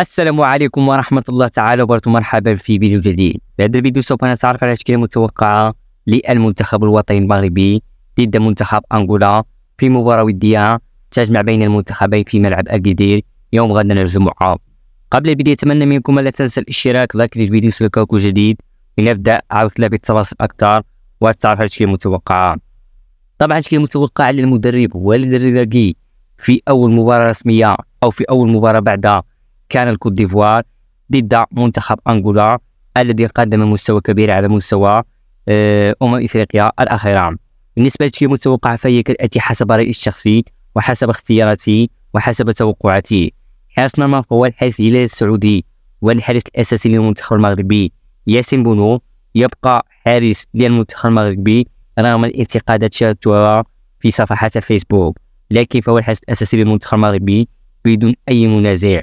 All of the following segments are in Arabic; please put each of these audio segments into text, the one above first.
السلام عليكم ورحمة الله تعالى وبركاته مرحبا في فيديو جديد هذا الفيديو سوف نتعرف على التشكيلة المتوقعة للمنتخب الوطني المغربي ضد منتخب أنغولا في مباراة ودية تجمع بين المنتخبين في ملعب أكادير يوم غدا الجمعة قبل البداية أتمنى منكم ألا تنسى الاشتراك لايك للفيديو سلوكك جديد لنبدأ عودة بالتفاصيل أكثر والتعرف على التشكيلة المتوقعة طبعا التشكيل متوقعة للمدرب والدرجي في أول مباراة رسمية أو في أول مباراة بعدها كان الكوت ديفوار ضد منتخب أنغولا الذي قدم مستوى كبير على مستوى آه، أمم إفريقيا الأخيرة بالنسبة متوقع فهي كالآتي حسب رأيي الشخصي وحسب اختياراتي وحسب توقعاتي حارس مرمى هو الحارس الهلال السعودي والحارس الأساسي للمنتخب المغربي ياسين بونو يبقى حارس للمنتخب المغربي رغم الانتقادات شاهدتها في صفحات الفيسبوك لكن فهو الحارس الأساسي للمنتخب المغربي بدون أي منازع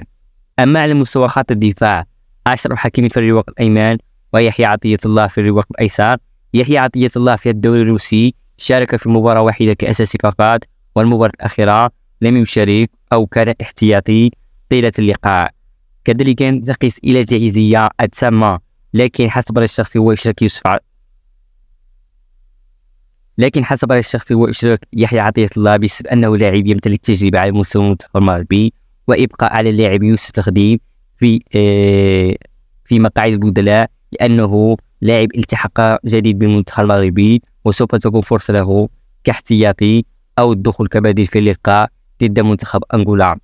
أما على مستوى خط الدفاع أشرف حكيمي في الرواق الأيمن ويحيى عطية الله في الرواق الأيسر يحيى عطية الله في الدوري الروسي شارك في مباراة واحدة كأساسي فقط والمباراة الأخيرة لم يشارك أو كان احتياطي طيلة اللقاء كذلك تقيس إلى جاهزية التامة لكن حسب رأي الشخصي هو إشراك يوسف لكن حسب رأي الشخصي هو إشراك يحيى عطية الله بسبب أنه لاعب يمتلك تجربة على مستوى المنتخب المغربي وإبقاء على اللاعب يستخدم في آه، في مقاعد البدلاء لأنه لاعب التحق جديد بالمنتخب المغربي وسوف تكون فرصة له كاحتياطي أو الدخول كبديل في اللقاء ضد منتخب أنغولا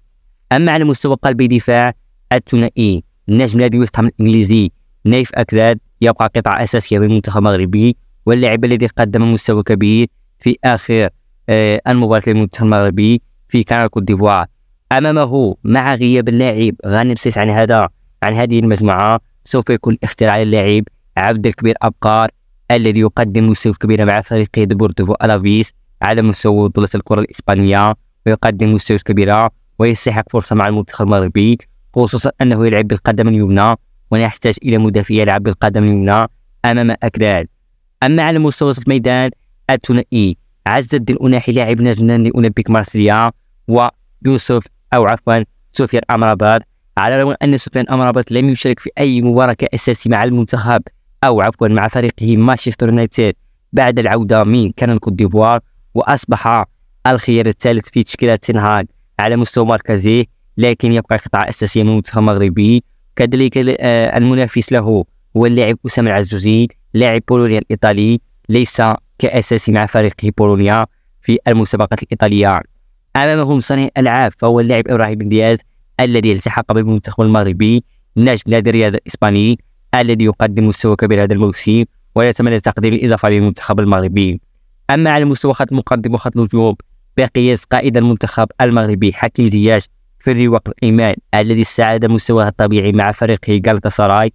أما على مستوى قلب الدفاع الثنائي النجم الذي يفهم الإنجليزي نايف أكلاد يبقى قطعة أساسية بالمنتخب المغربي واللاعب الذي قدم مستوى كبير في آخر آه المباراة للمنتخب المغربي في كندا كوت ديفوار امامه مع غياب اللاعب غانم سيس عن هذا عن هذه المجموعه سوف يكون اختراع اللاعب عبد الكبير ابقار الذي يقدم مستوى كبير مع فريق دبورتيفو الافيس على مستوى بطوله الكره الاسبانيه ويقدم مستوى كبيره ويستحق فرصه مع المنتخب المغربي خصوصا انه يلعب بالقدم اليمنى ونحتاج الى مدافع يلعب بالقدم اليمنى امام اكراد اما على مستوى وسط الميدان الثنائي عز الدين اناحي لاعب نجم لأولمبيك مارسيليا ويوسف أو عفوا سفيان أمراباط على الرغم أن سفيان أمراباط لم يشارك في أي مباراة كأساسي مع المنتخب أو عفوا مع فريقه مانشستر يونايتد بعد العودة من كان كوت ديفوار وأصبح الخيار الثالث في تشكيلة تنهاج على مستوى مركزي لكن يبقى قطعة أساسية من المنتخب المغربي كذلك آه، المنافس له هو اللاعب أسامة العزوزي لاعب بولونيا الإيطالي ليس كأساسي مع فريقه بولونيا في المسابقة الإيطالية امامهم صانع العاب فهو اللاعب ابراهيم دياز الذي التحق بالمنتخب المغربي نجم نادي الرياضه الاسباني الذي يقدم مستوى كبير هذا الموسم ويتمنى تقديم الاضافه للمنتخب المغربي اما على مستوى خط المقدم وخط الهجوم بقياس قائد المنتخب المغربي حكيم زياش في الرواق الايمان الذي استعاد مستواه الطبيعي مع فريقه سراي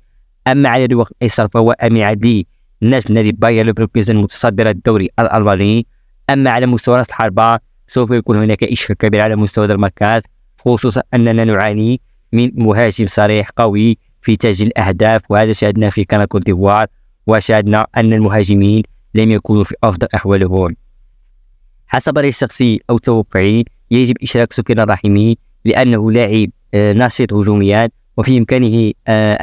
اما على الرواق الايسر فهو امي عدلي نجم نادي باير ليفركوزن متصدر الدوري الالماني اما على مستوى راس الحربه سوف يكون هناك إشكال كبير على مستوى المركز خصوصا أننا نعاني من مهاجم صريح قوي في تسجيل الأهداف وهذا شاهدنا في كان كوت ديفوار وشاهدنا أن المهاجمين لم يكونوا في أفضل أحوالهم حسب رأيي الشخصي أو توقعي يجب إشراك سكينة الرحيمي لأنه لاعب آه، نشيط هجوميا وفي إمكانه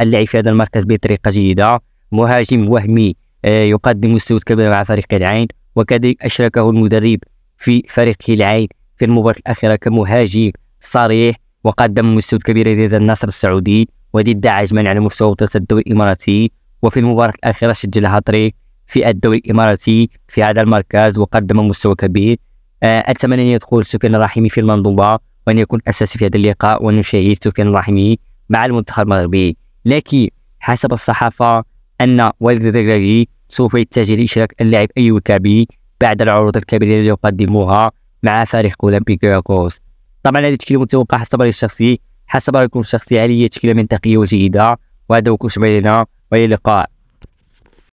اللعب آه، في هذا المركز بطريقة جيدة مهاجم وهمي آه، يقدم مستوى كبير مع فريق العين وكذلك أشركه المدرب في فريقه العين في المباراة الأخيرة كمهاجم صريح وقدم مستوى كبير ضد النصر السعودي وضد عجمان على مستوى بطولة الدوري الإماراتي وفي المباراة الأخيرة سجل هاتريك في الدوري الإماراتي في هذا المركز وقدم مستوى كبير آه، أتمنى أن يدخل سفيان الرحيمي في المنظومة وأن يكون أساسي في هذا اللقاء ونشاهد سفيان الرحيمي مع المنتخب المغربي لكن حسب الصحافة أن والد الدراري سوف يتجه لإشراك اللاعب أيوب كابي بعد العروض الكبيرة اللي يقدموها مع فريق أولمبيك ياكوس طبعا هذه التكلمة متوقعة حسب رأيي الشخصي حسب رأيكم الشخصي هل هي تشكيلة منطقية وجيدة وهذا هو كل شيء بيننا وإلى اللقاء